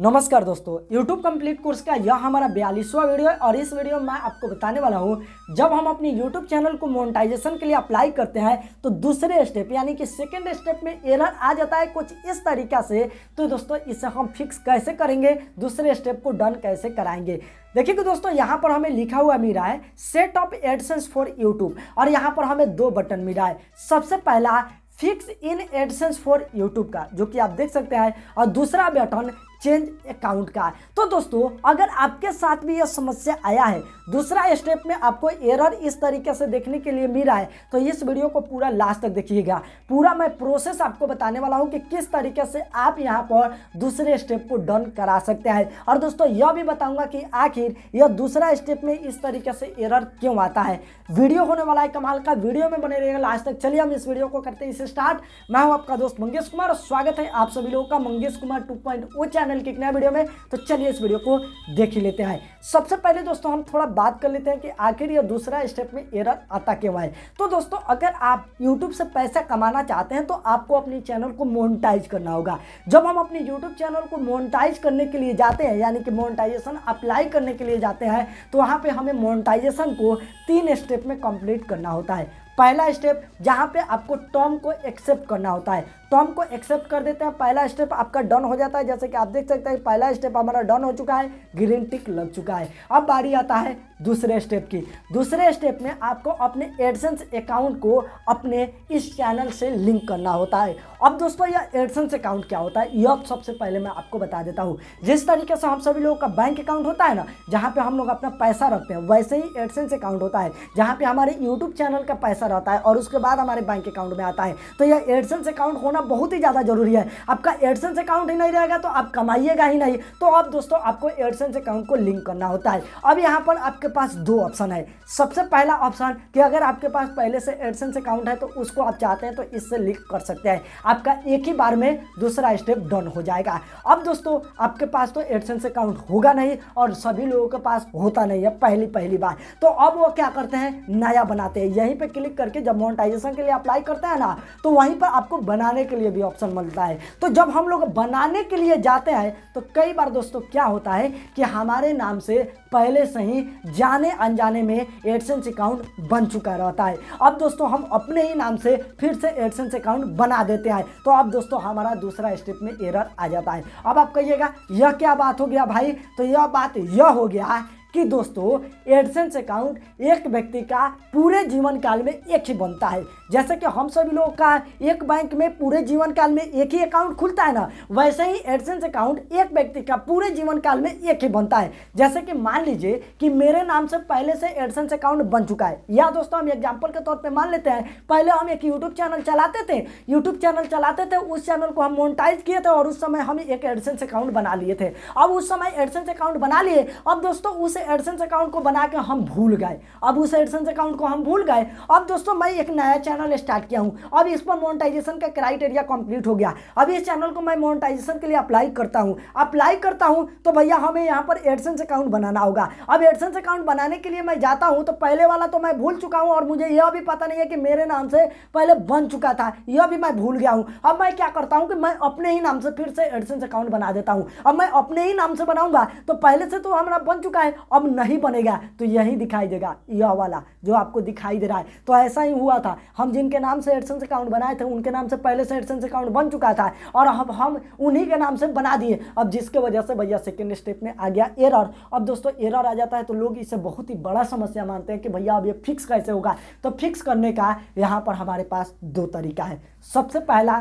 नमस्कार दोस्तों YouTube complete course का यह हमारा बयालीसवा वीडियो है और इस वीडियो में मैं आपको बताने वाला हूँ जब हम अपने YouTube चैनल को मोनेटाइजेशन के लिए अप्लाई करते हैं तो दूसरे स्टेप यानी कि सेकेंड स्टेप में एरर आ जाता है कुछ इस तरीका से तो दोस्तों इसे हम फिक्स कैसे करेंगे दूसरे स्टेप को डन कैसे कराएंगे देखिए कि दोस्तों यहाँ पर हमें लिखा हुआ मिला है set of AdSense for YouTube और यहाँ पर हमें दो बटन मिला है सबसे पहला fix in AdSense for YouTube का जो कि आप देख सकते हैं और दूसरा बटन चेंज अकाउंट का तो दोस्तों अगर आपके साथ भी यह समस्या आया है दूसरा स्टेप में आपको एरर इस तरीके से देखने के लिए मिला है तो इस वीडियो को पूरा लास्ट तक देखिएगा पूरा मैं प्रोसेस आपको बताने वाला हूँ कि किस तरीके से आप यहाँ पर दूसरे स्टेप को डन करा सकते हैं और दोस्तों यह भी बताऊंगा कि आखिर यह दूसरा स्टेप में इस तरीके से एरर क्यों आता है वीडियो होने वाला है कमाल का वीडियो में बने रहेगा लास्ट तक चलिए हम इस वीडियो को करते हैं इसे स्टार्ट मैं हूँ आपका दोस्त मंगेश कुमार स्वागत है आप सभी लोगों का Mangesh Kumar to channel channel की एक नया वीडियो में तो चलिए इस वीडियो को देख ही लेते हैं सबसे पहले दोस्तों हम थोड़ा बात कर लेते हैं कि आखिर यह दूसरा स्टेप में एरर आता क्यों है तो दोस्तों अगर आप यूट्यूब से पैसा कमाना चाहते हैं तो आपको अपने चैनल को मोनिटाइज करना होगा जब हम अपने यूट्यूब चैनल को मोनिटाइज करने के लिए जाते हैं यानी कि मोनिटाइजेशन अप्लाई करने के लिए जाते हैं तो वहाँ पर हमें मोनिटाइजेशन को तीन स्टेप में कंप्लीट करना होता है पहला स्टेप जहाँ पे आपको टर्म को एक्सेप्ट करना होता है तो हमको एक्सेप्ट कर देते हैं पहला स्टेप आपका डन हो जाता है जैसे कि आप देख सकते हैं पहला स्टेप हमारा डन हो चुका है ग्रीन टिक लग चुका है अब बारी आता है दूसरे स्टेप की दूसरे स्टेप में आपको अपने एडसेंस अकाउंट को अपने इस चैनल से लिंक करना होता है अब दोस्तों यह एडसेंस अकाउंट क्या होता है यह सबसे पहले मैं आपको बता देता हूँ जिस तरीके से हम सभी लोगों का बैंक अकाउंट होता है ना जहाँ पे हम लोग अपना पैसा रखते हैं वैसे ही एडसेंस अकाउंट होता है जहाँ पे हमारे यूट्यूब चैनल का पैसा रहता है और उसके बाद हमारे बैंक अकाउंट में आता है तो यह एडसेंस अकाउंट होने होना बहुत ही ज़्यादा जरूरी है आपका एडसेंस अकाउंट ही नहीं रहेगा तो आप कमाइएगा ही नहीं तो अब दोस्तों आपको एडसेंस अकाउंट को लिंक करना होता है अब यहाँ पर आपके पास दो ऑप्शन है सबसे पहला ऑप्शन कि अगर आपके पास पहले से एडसेंस अकाउंट है तो उसको आप चाहते हैं तो इससे लिंक कर सकते हैं आपका एक ही बार में दूसरा स्टेप डन हो जाएगा अब दोस्तों आपके पास तो एडसेंस अकाउंट होगा नहीं और सभी लोगों के पास होता नहीं है पहली पहली बार तो अब वो क्या करते हैं नया बनाते हैं यहीं पर क्लिक करके जब मोनिटाइजेशन के लिए अप्लाई करते हैं ना तो वहीं पर आपको बनाने के लिए भी ऑप्शन मिलता है तो जब हम लोग बनाने के लिए जाते हैं तो कई बार दोस्तों क्या होता है कि हमारे नाम से पहले से ही जाने अनजाने में एडसेंस अकाउंट बन चुका रहता है अब दोस्तों हम अपने ही नाम से फिर से एडसेंस अकाउंट बना देते हैं तो अब दोस्तों हमारा दूसरा स्टेप में एरर आ जाता है अब आप कहिएगा यह क्या बात हो गया भाई तो यह बात यह हो गया कि दोस्तों एडसेंस अकाउंट एक व्यक्ति का पूरे जीवन काल में एक ही बनता है जैसे कि हम सभी लोगों का एक बैंक में पूरे जीवन काल में एक ही अकाउंट खुलता है ना वैसे ही एडसेंस अकाउंट एक व्यक्ति का पूरे जीवन काल में एक ही बनता है जैसे कि मान लीजिए कि मेरे नाम से पहले से एडसेंस अकाउंट बन चुका है या दोस्तों हम एग्जाम्पल के तौर पर मान लेते हैं पहले हम एक यूट्यूब चैनल चलाते थे यूट्यूब चैनल चलाते थे उस चैनल को हम मोनिटाइज किए थे और उस समय हम एक एडसेंस अकाउंट बना लिए थे अब उस समय एडसेंस अकाउंट बना लिए अब दोस्तों उस एडसेंस अकाउंट को बना के हम भूल गए अब उस एडसेंस अकाउंट को हम भूल गए अब दोस्तों मैं एक नया चैनल स्टार्ट किया हूँ अब इस पर मोनिटाइजेशन का क्राइटेरिया कंप्लीट हो गया अब इस चैनल को मैं मोनिटाइजेशन के लिए अप्लाई करता हूँ अप्लाई करता हूँ तो भैया हमें यहाँ पर एडसेंस अकाउंट बनाना होगा अब एडसेंस अकाउंट बनाने के लिए मैं जाता हूँ तो पहले वाला तो मैं भूल चुका हूँ और मुझे यह भी पता नहीं है कि मेरे नाम से पहले बन चुका था यह भी मैं भूल गया हूँ अब मैं क्या करता हूँ कि मैं अपने ही नाम से फिर से एडसेंस अकाउंट बना देता हूँ अब मैं अपने ही नाम से बनाऊंगा तो पहले से तो हमारा बन चुका है अब नहीं बनेगा तो यही दिखाई देगा यह वाला जो आपको दिखाई दे रहा है तो ऐसा ही हुआ था हम जिनके नाम से एडसेंस अकाउंट बनाए थे उनके नाम से पहले से एडसेंस अकाउंट बन चुका था और अब हम उन्हीं के नाम से बना दिए अब जिसके वजह से भैया सेकेंड स्टेप में आ गया एरर अब दोस्तों एरर आ जाता है तो लोग इसे बहुत ही बड़ा समस्या मानते हैं कि भैया अब ये फिक्स कैसे होगा तो फिक्स करने का यहाँ पर हमारे पास दो तरीका है सबसे पहला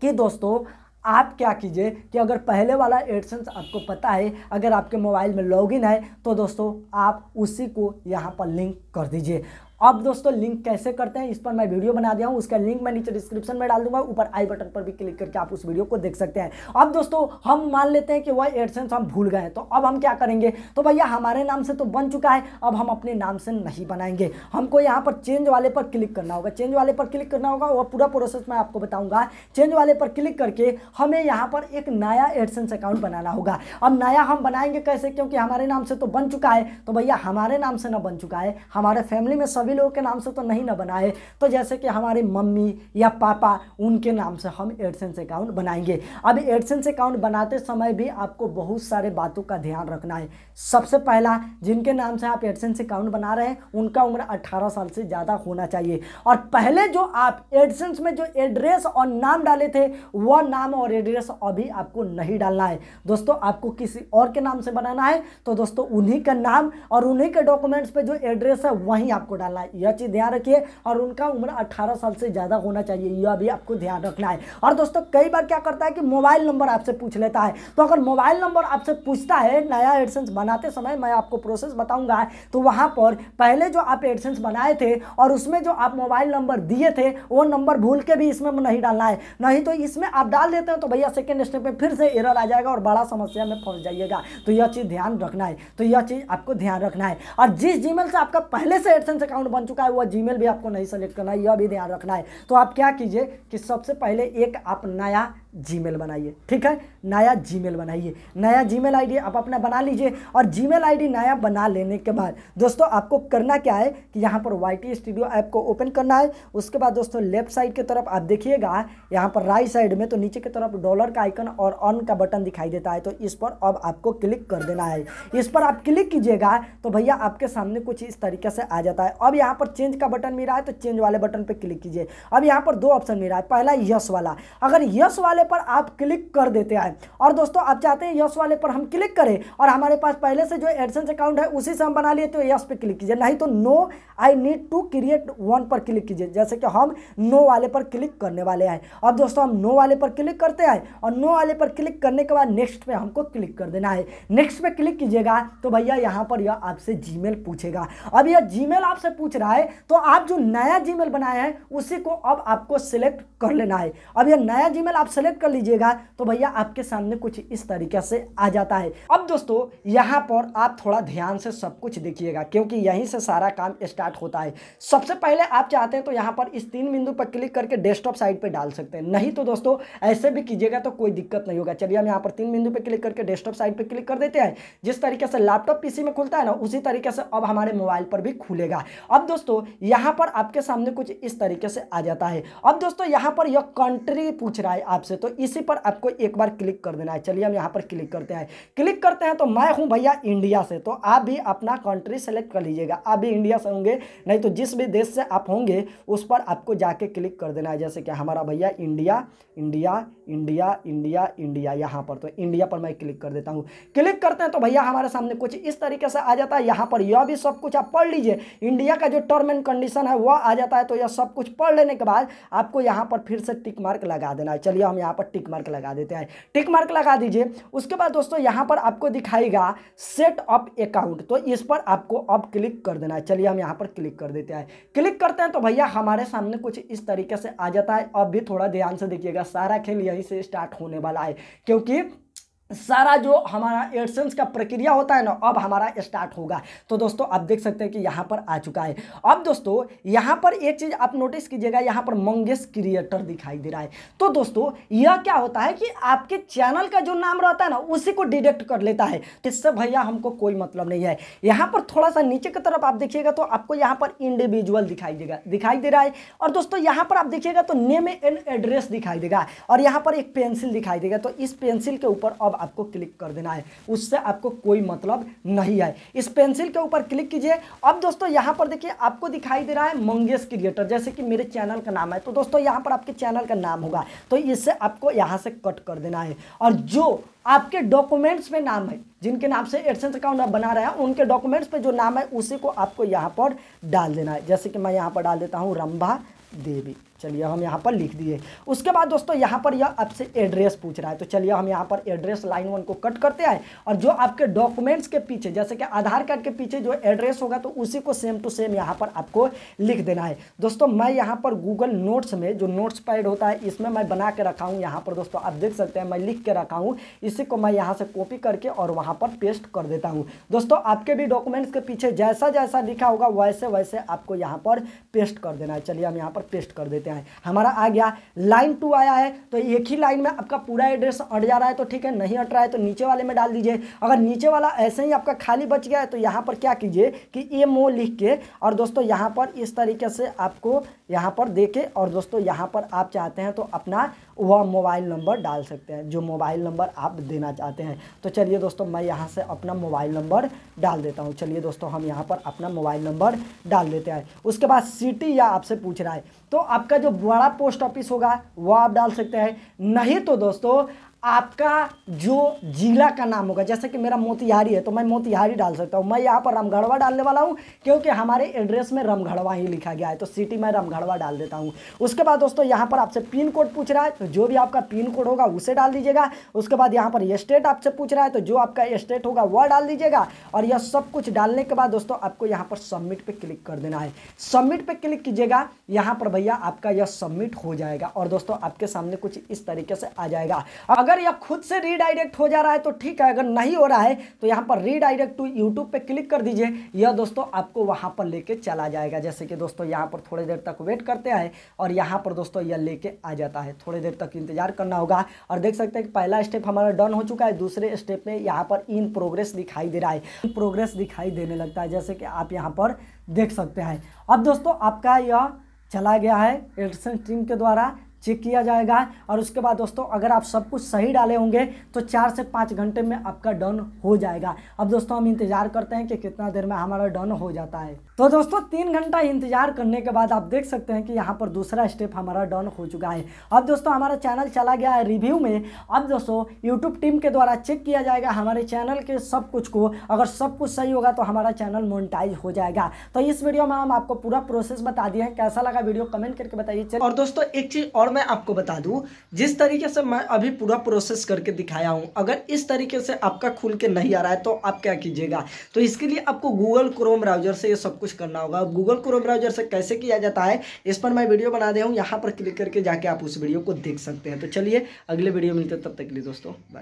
कि दोस्तों आप क्या कीजिए कि अगर पहले वाला एडसेंस आपको पता है अगर आपके मोबाइल में लॉगिन है तो दोस्तों आप उसी को यहाँ पर लिंक कर दीजिए अब दोस्तों लिंक कैसे करते हैं इस पर मैं वीडियो बना दिया हूँ उसका लिंक मैं नीचे डिस्क्रिप्शन में डाल दूंगा ऊपर आई बटन पर भी क्लिक करके आप उस वीडियो को देख सकते हैं अब दोस्तों हम मान लेते हैं कि वह एडसेंस हम भूल गए तो अब हम क्या करेंगे तो भैया हमारे नाम से तो बन चुका है अब हम अपने नाम से नहीं बनाएंगे हमको यहाँ पर चेंज वाले पर क्लिक करना होगा चेंज वाले पर क्लिक करना होगा वह पूरा प्रोसेस मैं आपको बताऊँगा चेंज वाले पर क्लिक करके हमें यहाँ पर एक नया एडसेंस अकाउंट बनाना होगा अब नया हम बनाएंगे कैसे क्योंकि हमारे नाम से तो बन चुका है तो भैया हमारे नाम से ना बन चुका है हमारे फैमिली में सभी सभी लोगों के नाम से तो नहीं ना बनाए तो जैसे कि हमारे मम्मी या पापा उनके नाम से हम एडसेंस अकाउंट बनाएंगे अब एडसेंस अकाउंट बनाते समय भी आपको बहुत सारे बातों का ध्यान रखना है सबसे पहला जिनके नाम से आप एडसेंस अकाउंट बना रहे हैं उनका उम्र अट्ठारह साल से ज़्यादा होना चाहिए और पहले जो आप एडसेंस में जो एड्रेस और नाम डाले थे वह नाम और एड्रेस अभी आपको नहीं डालना है दोस्तों आपको किसी और के नाम से बनाना है तो दोस्तों उन्हीं का नाम और उन्हीं के डॉक्यूमेंट्स पर जो एड्रेस है वहीं आपको डालना वाला है यह चीज़ ध्यान रखिए और उनका उम्र अट्ठारह साल से ज़्यादा होना चाहिए यह भी आपको ध्यान रखना है और दोस्तों कई बार क्या करता है कि मोबाइल नंबर आपसे पूछ लेता है तो अगर मोबाइल नंबर आपसे पूछता है नया एडसेंस बनाते समय मैं आपको प्रोसेस बताऊँगा तो वहाँ पर पहले जो आप एडसेंस बनाए थे और उसमें जो आप मोबाइल नंबर दिए थे वो नंबर भूल के भी इसमें नहीं डालना है नहीं तो इसमें आप डाल देते हैं तो भैया सेकेंड स्टेप में फिर से एरर आ जाएगा और बड़ा समस्या में फंस जाइएगा तो यह चीज़ ध्यान रखना है तो यह चीज़ आपको ध्यान रखना है और जिस जीमेल से आपका पहले से एडसेंस अकाउंट बन चुका है वह जीमेल भी आपको नहीं सेलेक्ट करना है यह भी ध्यान रखना है तो आप क्या कीजिए कि सबसे पहले एक आप नया जीमेल बनाइए ठीक है नया जीमेल बनाइए नया जीमेल आईडी आप अपना बना लीजिए और जीमेल आईडी नया बना लेने के बाद दोस्तों आपको करना क्या है कि यहाँ पर वाई टी स्टूडियो ऐप को ओपन करना है उसके बाद दोस्तों लेफ्ट साइड की तरफ आप देखिएगा यहाँ पर राइट साइड में तो नीचे की तरफ डॉलर का आइकन और ऑन का बटन दिखाई देता है तो इस पर अब आपको क्लिक कर देना है इस पर आप क्लिक कीजिएगा तो भैया आपके सामने कुछ इस तरीके से आ जाता है अब यहाँ पर चेंज का बटन मिला है तो चेंज वाले बटन पर क्लिक कीजिए अब यहाँ पर दो ऑप्शन मिला है पहला यस वाला अगर यस वाले वाले पर आप क्लिक कर देते हैं और दोस्तों आप चाहते हैं यस वाले पर हम क्लिक करें और हमारे पास पहले से जो एडसेंस अकाउंट है उसी से हम बना लिए तो यस पे क्लिक कीजिए नहीं तो no I need to create one पर क्लिक कीजिए जैसे कि हम नो वाले पर क्लिक करने वाले हैं अब दोस्तों हम नो वाले पर क्लिक करते हैं और नो वाले पर क्लिक करने के बाद नेक्स्ट पर हमको क्लिक कर देना है नेक्स्ट पर क्लिक कीजिएगा तो भैया यहाँ पर यह आपसे जी पूछेगा अब यह जीमेल आपसे पूछ रहा है तो आप जो नया जीमेल बनाया है उसी को अब आपको सिलेक्ट कर लेना है अब यह नया जीमेल आप सिलेक्ट सेलेक्ट कर लीजिएगा तो भैया आपके सामने कुछ इस तरीके से आ जाता है अब दोस्तों यहाँ पर आप थोड़ा ध्यान से सब कुछ देखिएगा क्योंकि यहीं से सारा काम स्टार्ट होता है सबसे पहले आप चाहते हैं तो यहाँ पर इस तीन बिंदु पर क्लिक करके डेस्कटॉप साइड पर डाल सकते हैं नहीं तो दोस्तों ऐसे भी कीजिएगा तो कोई दिक्कत नहीं होगा चलिए हम यहाँ पर तीन बिंदु पर क्लिक करके डेस्कटॉप साइड पर क्लिक कर देते हैं जिस तरीके से लैपटॉप पीसी में खुलता है ना उसी तरीके से अब हमारे मोबाइल पर भी खुलेगा अब दोस्तों यहाँ पर आपके सामने कुछ इस तरीके से आ जाता है अब दोस्तों यहाँ पर यह कंट्री पूछ रहा है आपसे तो इसी पर आपको एक बार क्लिक कर देना है चलिए हम यहाँ पर क्लिक करते हैं क्लिक करते हैं तो मैं हूँ भैया इंडिया से तो आप भी अपना कंट्री सेलेक्ट कर लीजिएगा आप भी इंडिया से होंगे नहीं तो जिस भी देश से आप होंगे उस पर आपको जाके क्लिक कर देना है जैसे कि हमारा भैया India India India India India यहाँ पर तो इंडिया पर मैं क्लिक कर देता हूँ क्लिक करते हैं तो भैया हमारे सामने कुछ इस तरीके से आ जाता है यहाँ पर यह भी सब कुछ आप पढ़ लीजिए इंडिया का जो टर्म एंड कंडीशन है वह आ जाता है तो यह सब कुछ पढ़ लेने के बाद आपको यहाँ पर फिर से टिक मार्क लगा देना है चलिए हम यहाँ यहाँ पर टिक मार्क लगा देते हैं टिक मार्क लगा दीजिए उसके बाद दोस्तों यहाँ पर आपको दिखाएगा सेट अप अकाउंट तो इस पर आपको अब क्लिक कर देना है चलिए हम यहाँ पर क्लिक कर देते हैं क्लिक करते हैं तो भैया हमारे सामने कुछ इस तरीके से आ जाता है अब भी थोड़ा ध्यान से देखिएगा सारा खेल यहीं से स्टार्ट होने वाला है क्योंकि सारा जो हमारा एडसेंस का प्रक्रिया होता है ना अब हमारा स्टार्ट होगा तो दोस्तों आप देख सकते हैं कि यहाँ पर आ चुका है अब दोस्तों यहाँ पर एक चीज़ आप नोटिस कीजिएगा यहाँ पर मंगेश क्रिएटर दिखाई दे रहा है तो दोस्तों यह क्या होता है कि आपके चैनल का जो नाम रहता है ना उसी को डिडेक्ट कर लेता है तो इससे भैया हमको कोई मतलब नहीं है यहाँ पर थोड़ा सा नीचे की तरफ आप देखिएगा तो आपको यहाँ पर इंडिविजुअल दिखाई देगा दिखाई दे रहा है और दोस्तों यहाँ पर आप देखिएगा तो नेम एंड एड्रेस दिखाई देगा और यहाँ पर एक पेंसिल दिखाई देगा तो इस पेंसिल के ऊपर अब आपको क्लिक कर देना है उससे आपको कोई मतलब नहीं है इस पेंसिल के ऊपर क्लिक कीजिए अब दोस्तों यहाँ पर देखिए आपको दिखाई दे रहा है मंगेश क्रिएटर जैसे कि मेरे चैनल का नाम है तो दोस्तों यहाँ पर आपके चैनल का नाम होगा तो इससे आपको यहाँ से कट कर देना है और जो आपके डॉक्यूमेंट्स में नाम है जिनके नाम से एडसेंस अकाउंट आप बना रहे हैं उनके डॉक्यूमेंट्स पे जो नाम है उसी को आपको यहाँ पर डाल देना है जैसे कि मैं यहाँ पर डाल देता हूँ रंभा देवी चलिए हम यहाँ पर लिख दिए उसके बाद दोस्तों यहाँ पर यह आपसे एड्रेस पूछ रहा है तो चलिए हम यहाँ पर एड्रेस लाइन वन को कट करते आए और जो आपके डॉक्यूमेंट्स के पीछे जैसे कि आधार कार्ड के पीछे जो एड्रेस होगा तो उसी को सेम टू सेम यहाँ पर आपको लिख देना है दोस्तों मैं यहाँ पर गूगल नोट्स में जो नोट्स पैड होता है इसमें मैं बना के रखा हूँ यहाँ पर दोस्तों आप देख सकते हैं मैं लिख के रखा हूँ इसी को मैं यहाँ से कॉपी करके और वहाँ पर पेस्ट कर देता हूँ दोस्तों आपके भी डॉक्यूमेंट्स के पीछे जैसा जैसा लिखा होगा वैसे वैसे आपको यहाँ पर पेस्ट कर देना है चलिए हम यहाँ पर पेस्ट कर देते हैं क्या है हमारा आ गया लाइन टू आया है तो एक ही लाइन में आपका पूरा एड्रेस अट जा रहा है तो ठीक है नहीं अट रहा है तो नीचे वाले में डाल दीजिए अगर नीचे वाला ऐसे ही आपका खाली बच गया है तो यहाँ पर क्या कीजिए कि एम ओ लिख के और दोस्तों यहाँ पर इस तरीके से आपको यहाँ पर दे और दोस्तों यहाँ पर आप चाहते हैं तो अपना वह मोबाइल नंबर डाल सकते हैं जो मोबाइल नंबर आप देना चाहते हैं तो चलिए दोस्तों मैं यहाँ से अपना मोबाइल नंबर डाल देता हूँ चलिए दोस्तों हम यहाँ पर अपना मोबाइल नंबर डाल देते हैं उसके बाद सिटी या आपसे पूछ रहा है तो आपका जो बड़ा पोस्ट ऑफिस होगा वह आप डाल सकते हैं नहीं तो दोस्तों आपका जो जिला का नाम होगा जैसे कि मेरा मोतिहारी है तो मैं मोतिहारी डाल सकता हूँ मैं यहाँ पर रामगढ़वा डालने वाला हूँ क्योंकि हमारे एड्रेस में रामगढ़वा ही लिखा गया है तो सिटी में रामगढ़वा डाल देता हूँ उसके बाद दोस्तों यहाँ पर आपसे पिन कोड पूछ रहा है तो जो भी आपका पिन कोड होगा उसे डाल दीजिएगा उसके बाद यहाँ पर स्टेट आपसे पूछ रहा है तो जो आपका स्टेट होगा वह डाल दीजिएगा और यह सब कुछ डालने के बाद दोस्तों आपको यहाँ पर सबमिट पर क्लिक कर देना है सबमिट पर क्लिक कीजिएगा यहाँ पर भैया आपका यह सबमिट हो जाएगा और दोस्तों आपके सामने कुछ इस तरीके से आ जाएगा अगर अगर यह खुद से रीडायरेक्ट हो जा रहा है तो ठीक है अगर नहीं हो रहा है तो यहाँ पर रीडायरेक्ट टू यूट्यूब पे क्लिक कर दीजिए यह दोस्तों आपको वहाँ पर लेके चला जाएगा जैसे कि दोस्तों यहाँ पर थोड़ी देर तक वेट करते हैं और यहाँ पर दोस्तों यह लेके आ जाता है थोड़ी देर तक इंतजार करना होगा और देख सकते हैं कि पहला स्टेप हमारा डन हो चुका है दूसरे स्टेप में यहाँ पर इन प्रोग्रेस दिखाई दे रहा है प्रोग्रेस दिखाई देने लगता है जैसे कि आप यहाँ पर देख सकते हैं अब दोस्तों आपका यह चला गया है एडसन टीम के द्वारा चेक किया जाएगा और उसके बाद दोस्तों अगर आप सब कुछ सही डाले होंगे तो चार से पाँच घंटे में आपका डन हो जाएगा अब दोस्तों हम इंतज़ार करते हैं कि कितना देर में हमारा डन हो जाता है तो दोस्तों तीन घंटा इंतज़ार करने के बाद आप देख सकते हैं कि यहाँ पर दूसरा स्टेप हमारा डन हो चुका है अब दोस्तों हमारा चैनल चला गया है रिव्यू में अब दोस्तों यूट्यूब टीम के द्वारा चेक किया जाएगा हमारे चैनल के सब कुछ को अगर सब कुछ सही होगा तो हमारा चैनल मोनिटाइज हो जाएगा तो इस वीडियो में हम आपको पूरा प्रोसेस बता दिए हैं कैसा लगा वीडियो कमेंट करके बताइए और दोस्तों एक चीज़ और और मैं आपको बता दूं जिस तरीके से मैं अभी पूरा प्रोसेस करके दिखाया हूं अगर इस तरीके से आपका खुल के नहीं आ रहा है तो आप क्या कीजिएगा तो इसके लिए आपको गूगल क्रोम ब्राउजर से ये सब कुछ करना होगा गूगल क्रोम ब्राउजर से कैसे किया जाता है इस पर मैं वीडियो बना दे हूँ यहाँ पर क्लिक करके जाके आप उस वीडियो को देख सकते हैं तो चलिए अगले वीडियो मिलते तब तक के लिए दोस्तों